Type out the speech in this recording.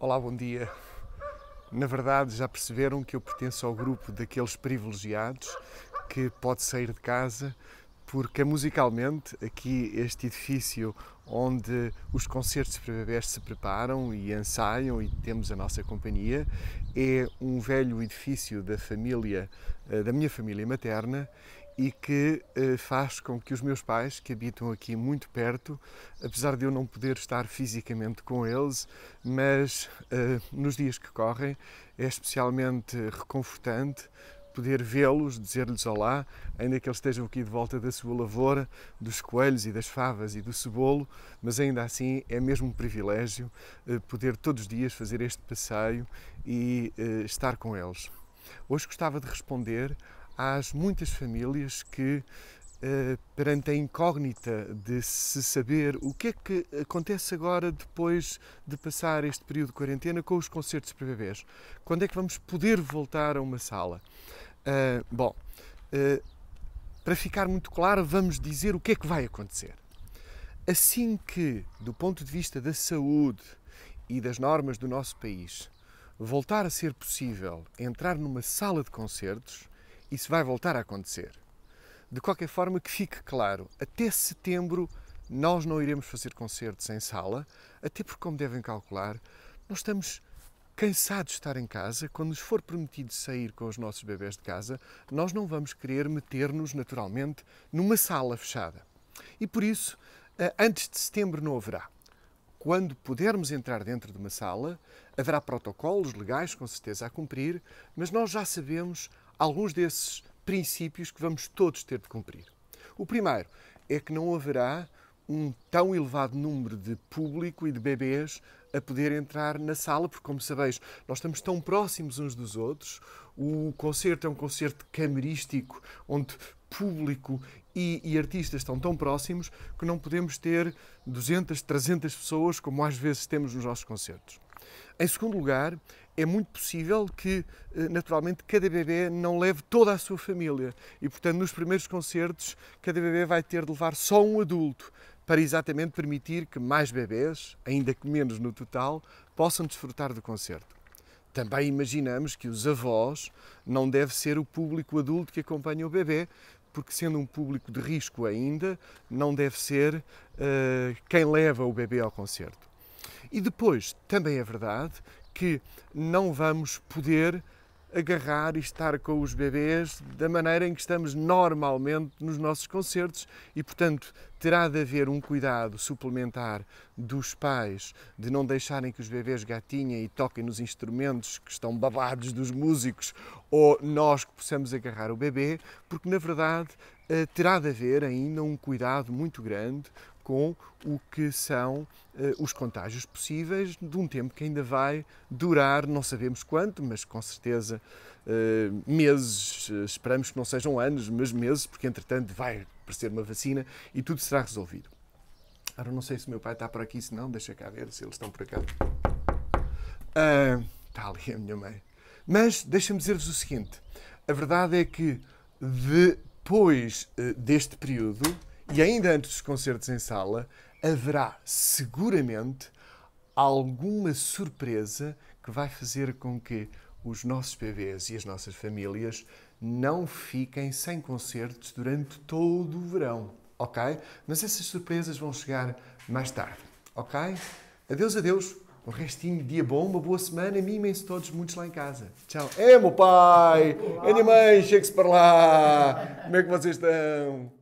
Olá, bom dia. Na verdade, já perceberam que eu pertenço ao grupo daqueles privilegiados que pode sair de casa, porque musicalmente aqui este edifício onde os concertos para bebés se preparam e ensaiam e temos a nossa companhia é um velho edifício da família eh, da minha família materna e que eh, faz com que os meus pais, que habitam aqui muito perto, apesar de eu não poder estar fisicamente com eles, mas eh, nos dias que correm é especialmente reconfortante poder vê-los, dizer-lhes olá, ainda que eles estejam aqui de volta da sua lavoura, dos coelhos e das favas e do cebolo, mas ainda assim é mesmo um privilégio eh, poder todos os dias fazer este passeio e eh, estar com eles. Hoje gostava de responder às muitas famílias que, eh, perante a incógnita de se saber o que é que acontece agora depois de passar este período de quarentena com os concertos para bebês, quando é que vamos poder voltar a uma sala? Eh, bom, eh, para ficar muito claro, vamos dizer o que é que vai acontecer. Assim que, do ponto de vista da saúde e das normas do nosso país, voltar a ser possível entrar numa sala de concertos, isso vai voltar a acontecer. De qualquer forma, que fique claro, até setembro nós não iremos fazer concertos em sala, até porque, como devem calcular, nós estamos cansados de estar em casa. Quando nos for permitido sair com os nossos bebés de casa, nós não vamos querer meter-nos, naturalmente, numa sala fechada. E por isso, eh, antes de setembro não haverá. Quando pudermos entrar dentro de uma sala, haverá protocolos legais, com certeza, a cumprir, mas nós já sabemos alguns desses princípios que vamos todos ter de cumprir. O primeiro é que não haverá um tão elevado número de público e de bebês a poder entrar na sala, porque, como sabeis, nós estamos tão próximos uns dos outros. O concerto é um concerto camerístico, onde público e, e, artistas estão tão próximos que não podemos ter 200, 300 pessoas como às vezes temos nos nossos concertos. Em segundo lugar, é muito possível que, eh, naturalmente, cada bebê não leve toda a sua família. E, portanto, nos primeiros concertos, cada bebê vai ter de levar só um adulto para exatamente permitir que mais bebês, ainda que menos no total, possam desfrutar do concerto. Também imaginamos que os avós não deve ser o público adulto que acompanha o bebê, porque sendo um público de risco ainda, não deve ser uh, quem leva o bebê ao concerto. E depois, também é verdade que não vamos poder agarrar e estar com os bebês da maneira em que estamos normalmente nos nossos concertos e, portanto, terá de haver um cuidado suplementar dos pais de não deixarem que os bebês gatinhem e toquem nos instrumentos que estão babados dos músicos ou nós que possamos agarrar o bebê, porque na verdade eh, terá de haver ainda um cuidado muito grande com o que são eh, os contágios possíveis de um tempo que ainda vai durar, não sabemos quanto, mas com certeza eh, meses, eh, esperamos que não sejam anos, mas meses, porque entretanto vai aparecer uma vacina e tudo será resolvido. Agora não sei se o meu pai está por aqui, se não, deixa cá ver se eles estão por cá. Ah, está ali a minha mãe. Mas deixa-me dizer-vos o seguinte: a verdade é que depois deste período, e ainda antes dos concertos em sala, haverá seguramente alguma surpresa que vai fazer com que os nossos PVs e as nossas famílias não fiquem sem concertos durante todo o verão, ok? Mas essas surpresas vão chegar mais tarde, ok? Adeus, adeus. Um restinho de dia bom, uma boa semana. Mimem-se todos muitos lá em casa. Tchau. É, meu pai! Olá. Animais, chegue-se para lá! Como é que vocês estão?